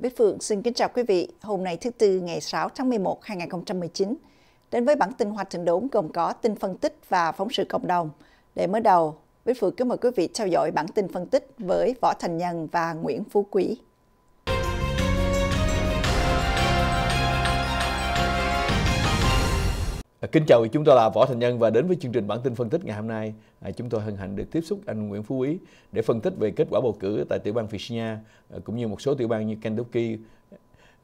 Bích Phượng xin kính chào quý vị. Hôm nay thứ Tư ngày 6 tháng 11 2019, đến với bản tin hoạt Thượng Đốn gồm có tin phân tích và phóng sự cộng đồng. Để mở đầu, Bích Phượng kính mời quý vị theo dõi bản tin phân tích với Võ Thành Nhân và Nguyễn Phú Quý. À, kính chào chúng tôi là Võ Thành Nhân và đến với chương trình bản tin phân tích ngày hôm nay à, chúng tôi hân hạnh được tiếp xúc anh Nguyễn Phú Quý để phân tích về kết quả bầu cử tại tiểu bang Virginia à, cũng như một số tiểu bang như Kentucky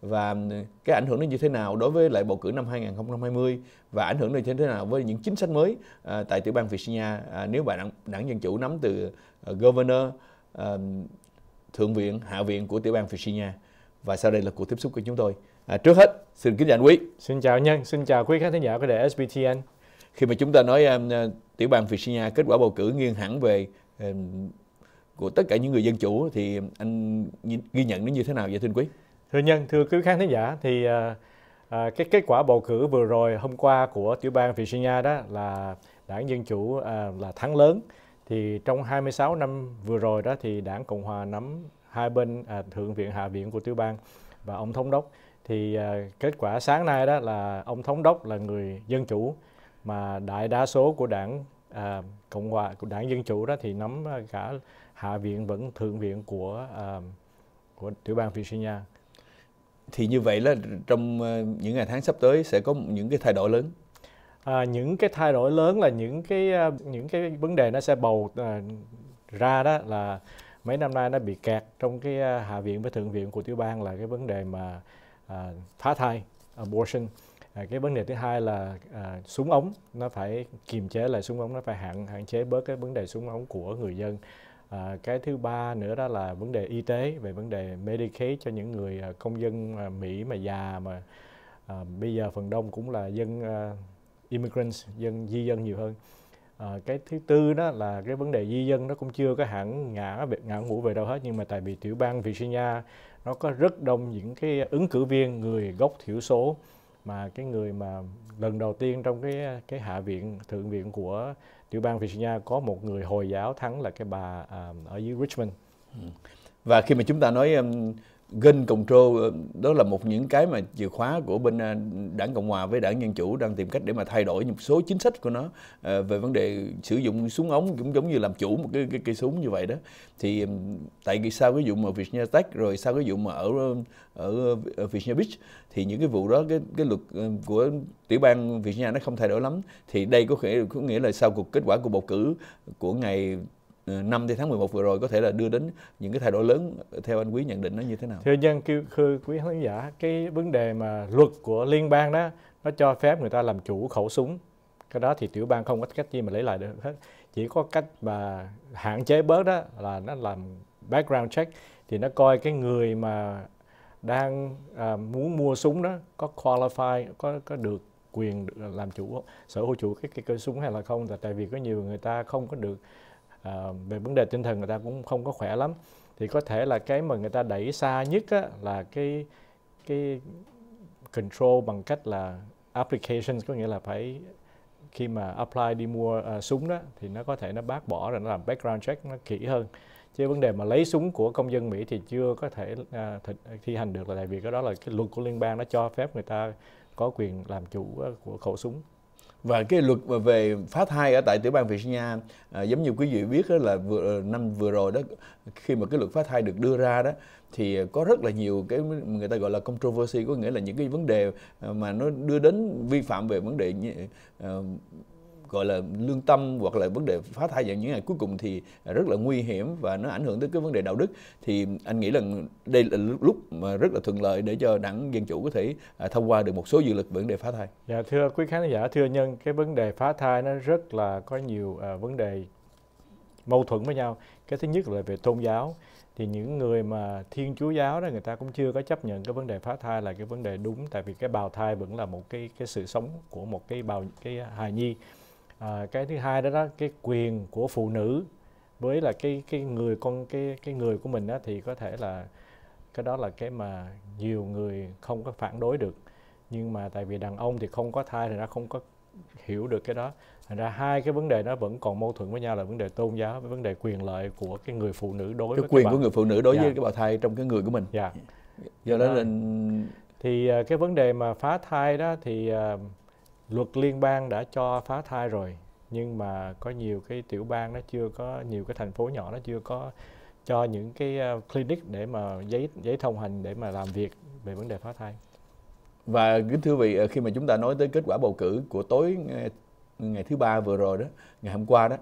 và ừ, cái ảnh hưởng nó như thế nào đối với lại bầu cử năm 2020 và ảnh hưởng nó như thế nào với những chính sách mới tại tiểu bang Virginia nếu bạn đảng, đảng dân chủ nắm từ governor thượng viện hạ viện của tiểu bang Virginia và sau đây là cuộc tiếp xúc của chúng tôi. À, trước hết, xin kính chào anh Quý. Xin chào Nhân, xin chào quý khán thính giả của đài SBTN. Khi mà chúng ta nói um, tiểu bang Virginia kết quả bầu cử nghiêng hẳn về um, của tất cả những người dân chủ thì anh ghi nhận nó như thế nào vậy thưa anh Quý? Thưa Nhân, thưa quý khán thính giả thì uh, cái kết quả bầu cử vừa rồi hôm qua của tiểu bang Virginia đó là đảng Dân Chủ uh, là thắng lớn thì trong 26 năm vừa rồi đó thì đảng Cộng Hòa nắm hai bên à, thượng viện hạ viện của tiểu bang và ông thống đốc thì à, kết quả sáng nay đó là ông thống đốc là người dân chủ mà đại đa số của đảng à, cộng hòa của đảng dân chủ đó thì nắm à, cả hạ viện vẫn thượng viện của à, của tiểu bang Virginia thì như vậy là trong à, những ngày tháng sắp tới sẽ có những cái thay đổi lớn à, những cái thay đổi lớn là những cái à, những cái vấn đề nó sẽ bầu à, ra đó là mấy năm nay nó bị kẹt trong cái à, hạ viện với thượng viện của tiểu bang là cái vấn đề mà à, phá thai abortion à, cái vấn đề thứ hai là à, súng ống nó phải kiềm chế lại súng ống nó phải hạn hạn chế bớt cái vấn đề súng ống của người dân à, cái thứ ba nữa đó là vấn đề y tế về vấn đề Medicaid cho những người à, công dân à, Mỹ mà già mà à, bây giờ phần đông cũng là dân uh, immigrants dân di dân nhiều hơn À, cái thứ tư đó là cái vấn đề di dân nó cũng chưa có hẳn ngã ngã ngủ về đâu hết nhưng mà tại vì tiểu bang Virginia nó có rất đông những cái ứng cử viên người gốc thiểu số mà cái người mà lần đầu tiên trong cái cái hạ viện thượng viện của tiểu bang Virginia có một người hồi giáo thắng là cái bà à, ở dưới Richmond. Ừ. Và khi mà chúng ta nói um, gun control ờ, đó là một những cái mà chìa khóa của bên ờ, đảng cộng hòa với đảng dân chủ đang tìm cách để mà thay đổi một số chính sách của nó ờ, về vấn đề sử dụng súng ống cũng giống như làm chủ một cái cây súng như vậy đó thì tại vì sau cái vụ mà Virginia Tech rồi sau cái vụ mà ở ở, ở Virginia Beach thì những cái vụ đó cái cái luật của tiểu bang Virginia nó không thay đổi lắm thì đây có nghĩa có nghĩa là sau cuộc kết quả của bầu cử của ngày Ờ, năm tháng 11 vừa rồi có thể là đưa đến những cái thay đổi lớn theo anh quý nhận định nó như thế nào? Thưa dân thưa quý khán giả, cái vấn đề mà luật của liên bang đó nó cho phép người ta làm chủ khẩu súng. Cái đó thì tiểu bang không có cách gì mà lấy lại được hết. Chỉ có cách mà hạn chế bớt đó là nó làm background check thì nó coi cái người mà đang à, muốn mua súng đó có qualify có có được quyền làm chủ sở hữu chủ cái, cái, cái súng hay là không tại vì có nhiều người ta không có được Ờ, về vấn đề tinh thần người ta cũng không có khỏe lắm thì có thể là cái mà người ta đẩy xa nhất á, là cái cái control bằng cách là applications có nghĩa là phải khi mà apply đi mua uh, súng đó thì nó có thể nó bác bỏ rồi nó làm background check nó kỹ hơn chứ vấn đề mà lấy súng của công dân Mỹ thì chưa có thể uh, thực, thi hành được là tại vì cái đó là cái luật của liên bang nó cho phép người ta có quyền làm chủ của khẩu súng và cái luật về phá thai ở tại tiểu bang Virginia à, giống như quý vị biết đó là vừa ờ, năm vừa rồi đó khi mà cái luật phá thai được đưa ra đó thì có rất là nhiều cái người ta gọi là controversy có nghĩa là những cái vấn đề à, mà nó đưa đến vi phạm về vấn đề uh, gọi là lương tâm hoặc là vấn đề phá thai vào những ngày cuối cùng thì rất là nguy hiểm và nó ảnh hưởng tới cái vấn đề đạo đức thì anh nghĩ là đây là lúc mà rất là thuận lợi để cho đảng dân chủ có thể à, thông qua được một số dự luật vấn đề phá thai. Dạ thưa quý khán giả, thưa nhân cái vấn đề phá thai nó rất là có nhiều uh, vấn đề mâu thuẫn với nhau. Cái thứ nhất là về tôn giáo thì những người mà thiên chúa giáo đó người ta cũng chưa có chấp nhận cái vấn đề phá thai là cái vấn đề đúng tại vì cái bào thai vẫn là một cái cái sự sống của một cái bào cái hài nhi à, cái thứ hai đó đó cái quyền của phụ nữ với là cái cái người con cái cái người của mình đó, thì có thể là cái đó là cái mà nhiều người không có phản đối được nhưng mà tại vì đàn ông thì không có thai thì nó không có hiểu được cái đó thành ra hai cái vấn đề nó vẫn còn mâu thuẫn với nhau là vấn đề tôn giáo với vấn đề quyền lợi của cái người phụ nữ đối cái với quyền bà... của người phụ nữ đối dạ. với cái bào thai trong cái người của mình dạ do đó là dạ. thì ờ, cái vấn đề mà phá thai đó thì ờ, luật liên bang đã cho phá thai rồi nhưng mà có nhiều cái tiểu bang nó chưa có nhiều cái thành phố nhỏ nó chưa có cho những cái ờ, clinic để mà giấy giấy thông hành để mà làm việc về vấn đề phá thai và kính thưa vị ờ, khi mà chúng ta nói tới kết quả bầu cử của tối ngày, ờ, ngày thứ ba vừa rồi đó ngày hôm qua đó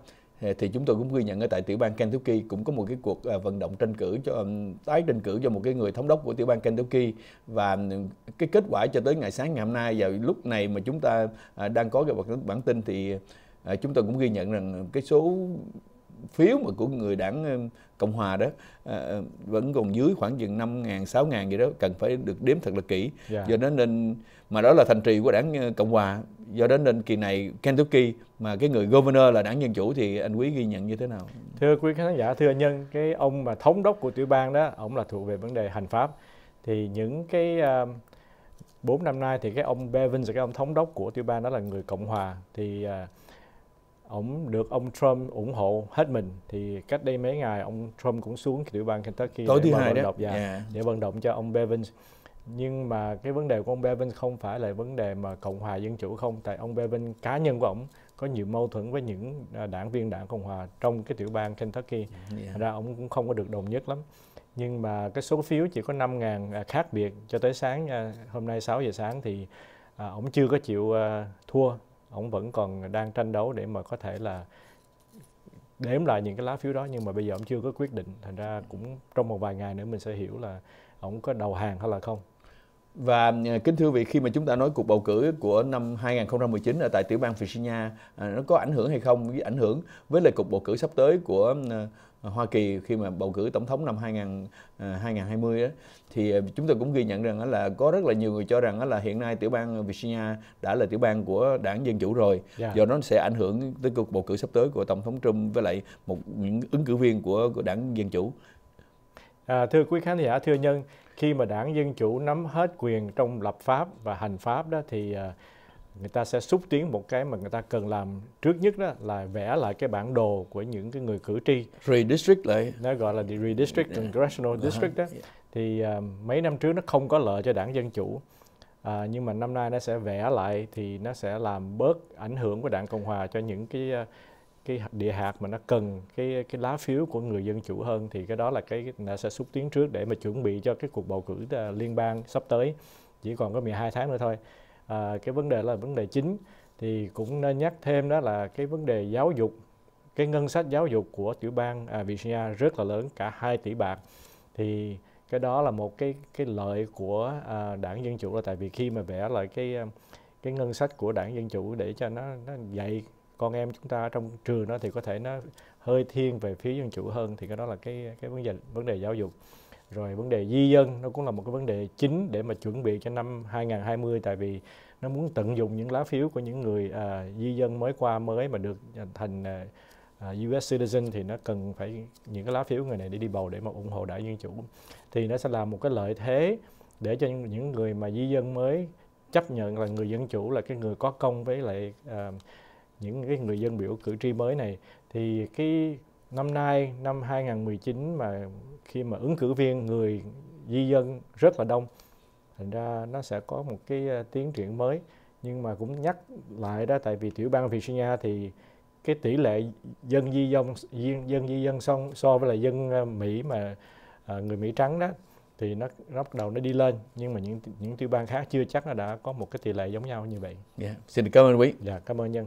thì chúng tôi cũng ghi nhận ở tại tiểu bang Kentucky cũng có một cái cuộc à, vận động tranh cử cho tái tranh cử cho một cái người thống đốc của tiểu bang Kentucky và cái kết quả cho tới ngày sáng ngày hôm nay vào lúc này mà chúng ta à, đang có cái bản tin thì à, chúng tôi cũng ghi nhận rằng cái số phiếu mà của người đảng cộng hòa đó ờ, ờ, vẫn còn dưới khoảng chừng 5 ngàn 6 ngàn gì đó cần phải được đếm thật là kỹ yeah. Dạ. do đó nên mà đó là thành trì của đảng ờ, cộng hòa do đó nên kỳ này kentucky mà cái người governor là đảng dân chủ thì anh quý ghi nhận như thế nào thưa quý khán giả thưa nhân cái ông mà thống đốc của tiểu bang đó ông là thuộc về vấn đề hành pháp thì những cái uh, 4 năm nay thì cái ông Bevin cái ông thống đốc của tiểu bang đó là người Cộng hòa thì uh, ổng được ông Trump ủng hộ hết mình thì cách đây mấy ngày ông Trump cũng xuống tiểu bang Kentucky Tối để vận động dạ, yeah. để vận động cho ông Bevins nhưng mà cái vấn đề của ông Bevins không phải là vấn đề mà cộng hòa dân chủ không tại ông Bevins cá nhân của ông có nhiều mâu thuẫn với những à, đảng viên đảng cộng hòa trong cái tiểu bang Kentucky yeah. ra ông cũng không có được đồng nhất lắm nhưng mà cái số phiếu chỉ có 5.000 à, khác biệt cho tới sáng à, hôm nay 6 giờ sáng thì ông chưa có chịu thua ông vẫn còn đang tranh đấu để mà có thể là đếm lại những cái lá phiếu đó nhưng mà bây giờ ông chưa có quyết định thành ra cũng trong một vài ngày nữa mình sẽ hiểu là ông có đầu hàng hay là không và à, kính thưa vị khi mà chúng ta nói cuộc bầu cử của năm 2019 ở tại tiểu bang Virginia à, nó có ảnh hưởng hay không với ảnh hưởng với lại cuộc bầu cử sắp tới của à, Hoa Kỳ khi mà bầu cử tổng thống năm 2000, 2020 đó, thì à, chúng tôi cũng ghi nhận rằng là có rất là nhiều người cho rằng là hiện nay tiểu bang Virginia đã là tiểu bang của đảng Dân Chủ rồi yeah. Dạ. do nó sẽ ảnh hưởng tới cuộc bầu cử sắp tới của tổng thống Trump với lại một những ứng cử viên của, của đảng Dân Chủ. À, thưa quý khán giả, thưa nhân, khi mà đảng Dân Chủ nắm hết quyền trong lập pháp và hành pháp đó thì à, người ta sẽ xúc tiến một cái mà người ta cần làm trước nhất đó là vẽ lại cái bản đồ của những cái người cử tri redistrict lại nó gọi là the redistrict dạ. congressional district đó dạ. thì uh, mấy năm trước nó không có lợi cho đảng dân chủ À, nhưng mà năm nay nó sẽ vẽ lại thì nó sẽ làm bớt ảnh hưởng của đảng cộng hòa cho những cái à, cái địa hạt mà nó cần cái cái lá phiếu của người dân chủ hơn thì cái đó là cái nó sẽ xúc tiến trước để mà chuẩn bị cho cái cuộc bầu cử à, liên bang sắp tới chỉ còn có 12 tháng nữa thôi à, cái vấn đề là vấn đề chính thì cũng nên nhắc thêm đó là cái vấn đề giáo dục cái ngân sách giáo dục của tiểu bang à, Virginia rất là lớn cả 2 tỷ bạc thì cái đó là một cái cái lợi của à, đảng dân chủ là tại vì khi mà vẽ lại cái à, cái ngân sách của đảng dân chủ để cho nó nó dạy con em chúng ta trong trường đó thì có thể nó hơi thiên về phía dân chủ hơn thì cái đó là cái cái vấn đề vấn đề giáo dục rồi vấn đề di dân nó cũng là một cái vấn đề chính để mà chuẩn bị cho năm 2020 tại vì nó muốn tận dụng những lá phiếu của những người à, di dân mới qua mới mà được thành à, à US citizen thì nó cần phải những cái lá phiếu người này để đi bầu để mà ủng hộ đại dân chủ thì nó sẽ là một cái lợi thế để cho những người mà di dân mới chấp nhận là người dân chủ là cái người có công với lại à, những cái người dân biểu cử tri mới này thì cái năm nay năm 2019 mà khi mà ứng cử viên người di dân rất là đông thành ra nó sẽ có một cái ờ, tiến triển mới nhưng mà cũng nhắc lại đó tại vì tiểu bang Virginia thì cái tỷ lệ dân di dân dân, dân di dân so, so với là dân ờ, Mỹ mà ờ, người Mỹ trắng đó thì nó, bắt đầu nó đi lên nhưng mà những những tiểu bang khác chưa chắc nó đã có một cái tỷ lệ giống nhau như vậy. Yeah. Dạ, xin cảm ơn quý. Dạ, cảm ơn nhân.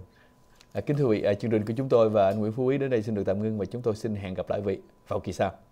À, kính thưa quý vị, à, chương trình của chúng tôi và anh Nguyễn Phú ý đến đây xin được tạm ngưng và chúng tôi xin hẹn gặp lại quý vị vào kỳ sau.